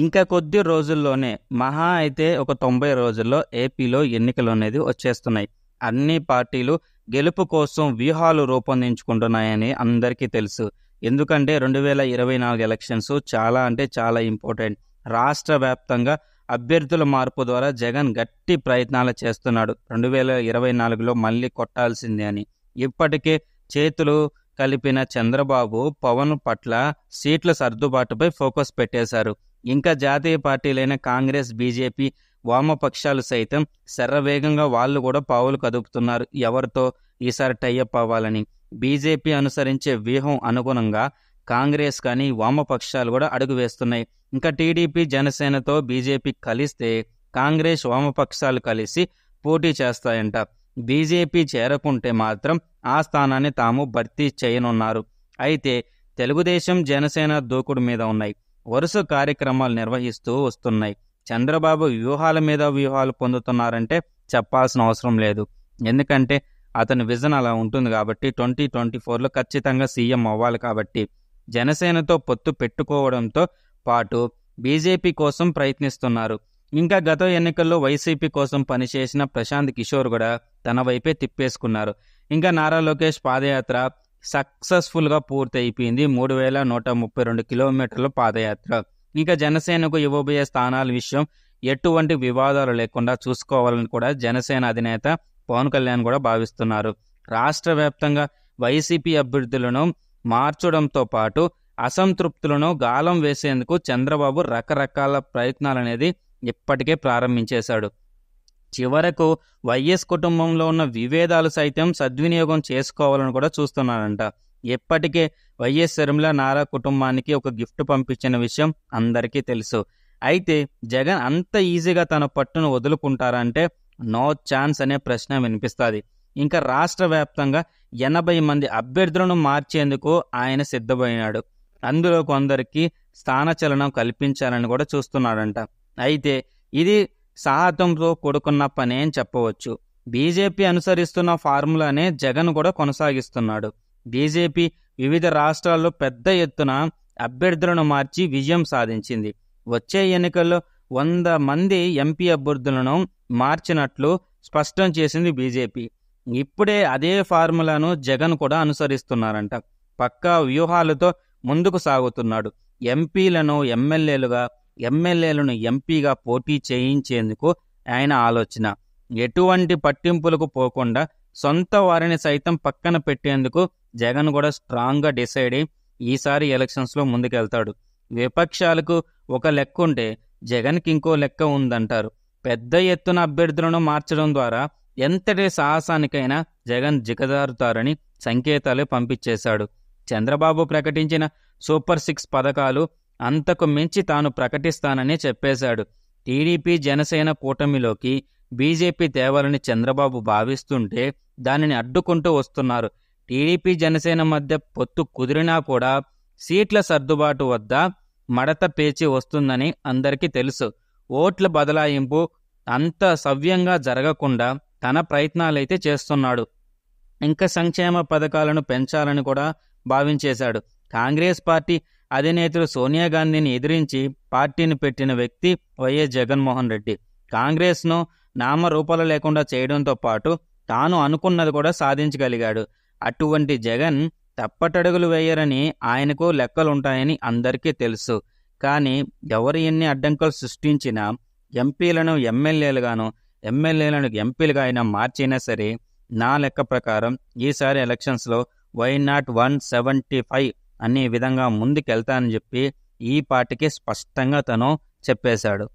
ఇంకా కొద్ది రోజుల్లోనే మహా అయితే ఒక తొంభై రోజుల్లో ఏపీలో ఎన్నికలు అనేది వచ్చేస్తున్నాయి అన్ని పార్టీలు గెలుపు కోసం వ్యూహాలు రూపొందించుకుంటున్నాయని అందరికీ తెలుసు ఎందుకంటే రెండు వేల ఇరవై నాలుగు ఎలక్షన్స్ చాలా అంటే చాలా ఇంపార్టెంట్ రాష్ట్ర వ్యాప్తంగా అభ్యర్థుల మార్పు ద్వారా జగన్ గట్టి ప్రయత్నాలు చేస్తున్నాడు రెండు వేల ఇరవై నాలుగులో మళ్ళీ కొట్టాల్సిందే అని ఇప్పటికే చేతులు కలిపిన చంద్రబాబు పవన్ పట్ల సీట్ల సర్దుబాటుపై ఫోకస్ పెట్టేశారు ఇంకా జాతీయ పార్టీలైన కాంగ్రెస్ బీజేపీ వామపక్షాలు సైతం శర్రవేగంగా వాళ్ళు కూడా పావులు కదుపుతున్నారు ఎవరితో ఈసారి టైఅప్ అవ్వాలని బీజేపీ అనుసరించే వ్యూహం అనుగుణంగా కాంగ్రెస్ కానీ వామపక్షాలు కూడా అడుగు వేస్తున్నాయి ఇంకా టీడీపీ జనసేనతో బీజేపీ కలిస్తే కాంగ్రెస్ వామపక్షాలు కలిసి పోటీ చేస్తాయంట బీజేపీ చేరకుంటే మాత్రం ఆ స్థానాన్ని తాము భర్తీ చేయనున్నారు అయితే తెలుగుదేశం జనసేన దూకుడు మీద ఉన్నాయి వరుస కార్యక్రమాలు నిర్వహిస్తూ వస్తున్నాయి చంద్రబాబు వ్యూహాల మీద వ్యూహాలు పొందుతున్నారంటే చెప్పాల్సిన అవసరం లేదు ఎందుకంటే అతని విజన్ అలా ఉంటుంది కాబట్టి ట్వంటీ ట్వంటీ ఫోర్లో ఖచ్చితంగా సీఎం అవ్వాలి కాబట్టి జనసేనతో పొత్తు పెట్టుకోవడంతో పాటు బీజేపీ కోసం ప్రయత్నిస్తున్నారు ఇంకా గత ఎన్నికల్లో వైసీపీ కోసం పనిచేసిన ప్రశాంత్ కిషోర్ కూడా తన వైపే తిప్పేసుకున్నారు ఇంకా నారా లోకేష్ పాదయాత్ర సక్సెస్ఫుల్గా పూర్తయిపోయింది మూడు వేల నూట ముప్పై రెండు కిలోమీటర్ల పాదయాత్ర ఇంకా జనసేనకు ఇవ్వబోయే స్థానాల విషయం ఎటువంటి వివాదాలు లేకుండా చూసుకోవాలని కూడా జనసేన అధినేత పవన్ కళ్యాణ్ కూడా భావిస్తున్నారు రాష్ట్ర వ్యాప్తంగా వైసీపీ అభ్యర్థులను మార్చడంతో పాటు అసంతృప్తులను గాలం వేసేందుకు చంద్రబాబు రకరకాల ప్రయత్నాలు అనేది ఇప్పటికే ప్రారంభించేశాడు చివరకు వైఎస్ కుటుంబంలో ఉన్న విభేదాలు సైతం సద్వినియోగం చేసుకోవాలని కూడా చూస్తున్నారంట ఎప్పటికే వైఎస్ శర్మిల నారా కుటుంబానికి ఒక గిఫ్ట్ పంపించిన విషయం అందరికీ తెలుసు అయితే జగన్ అంత ఈజీగా తన పట్టును వదులుకుంటారంటే నో ఛాన్స్ అనే ప్రశ్న వినిపిస్తుంది ఇంకా రాష్ట్ర వ్యాప్తంగా ఎనభై మంది అభ్యర్థులను మార్చేందుకు ఆయన సిద్ధమైనాడు అందులో కొందరికి స్థానచలనం కల్పించాలని కూడా చూస్తున్నాడంట అయితే ఇది సాహసంతో కూడుకున్న పని అని చెప్పవచ్చు బీజేపీ అనుసరిస్తున్న ఫార్ములానే జగన్ కూడా కొనసాగిస్తున్నాడు బీజేపీ వివిధ రాష్ట్రాల్లో పెద్ద ఎత్తున అభ్యర్థులను మార్చి విజయం సాధించింది వచ్చే ఎన్నికల్లో వంద మంది ఎంపీ అభ్యర్థులను మార్చినట్లు స్పష్టం చేసింది బీజేపీ ఇప్పుడే అదే ఫార్ములాను జగన్ కూడా అనుసరిస్తున్నారంట పక్కా వ్యూహాలతో ముందుకు సాగుతున్నాడు ఎంపీలను ఎమ్మెల్యేలుగా ఎమ్మెల్యేలను ఎంపీగా పోటీ చేయించేందుకు ఆయన ఆలోచన ఎటువంటి పట్టింపులకు పోకుండా సొంత వారిని సైతం పక్కన పెట్టేందుకు జగన్ కూడా స్ట్రాంగ్గా డిసైడ్ అయి ఈసారి ఎలక్షన్స్లో ముందుకెళ్తాడు విపక్షాలకు ఒక లెక్క ఉంటే జగన్కి ఇంకో లెక్క ఉందంటారు పెద్ద ఎత్తున అభ్యర్థులను మార్చడం ద్వారా ఎంతటి సాహసానికైనా జగన్ జిగదారుతారని సంకేతాలు పంపించేశాడు చంద్రబాబు ప్రకటించిన సూపర్ సిక్స్ పథకాలు అంతకు మించి తాను ప్రకటిస్తానని చెప్పేశాడు టీడీపీ జనసేన కూటమిలోకి బీజేపీ తేవాలని చంద్రబాబు భావిస్తుంటే దానిని అడ్డుకుంటూ వస్తున్నారు టీడీపీ జనసేన మధ్య పొత్తు కుదిరినా కూడా సీట్ల సర్దుబాటు వద్ద మడత పేచి వస్తుందని అందరికీ తెలుసు ఓట్ల బదలాయింపు అంత సవ్యంగా జరగకుండా తన ప్రయత్నాలైతే చేస్తున్నాడు ఇంకా సంక్షేమ పథకాలను పెంచాలని కూడా భావించేశాడు కాంగ్రెస్ పార్టీ అధినేత్రి సోనియా గాంధీని ఎదిరించి పార్టీని పెట్టిన వ్యక్తి వైఎస్ జగన్మోహన్ రెడ్డి కాంగ్రెస్ను నామరూపాలు లేకుండా చేయడంతో పాటు తాను అనుకున్నది కూడా సాధించగలిగాడు అటువంటి జగన్ తప్పటడుగులు వేయరని ఆయనకు లెక్కలుంటాయని అందరికీ తెలుసు కానీ ఎవరు ఎన్ని అడ్డంకులు సృష్టించినా ఎంపీలను ఎమ్మెల్యేలుగాను ఎమ్మెల్యేలను ఎంపీలుగా అయినా మార్చినా సరే నా లెక్క ప్రకారం ఈసారి ఎలక్షన్స్లో why not one seventy five అన్ని విధంగా ముందుకెళ్తానని చెప్పి ఈ పాటికి స్పష్టంగా తను చెప్పేశాడు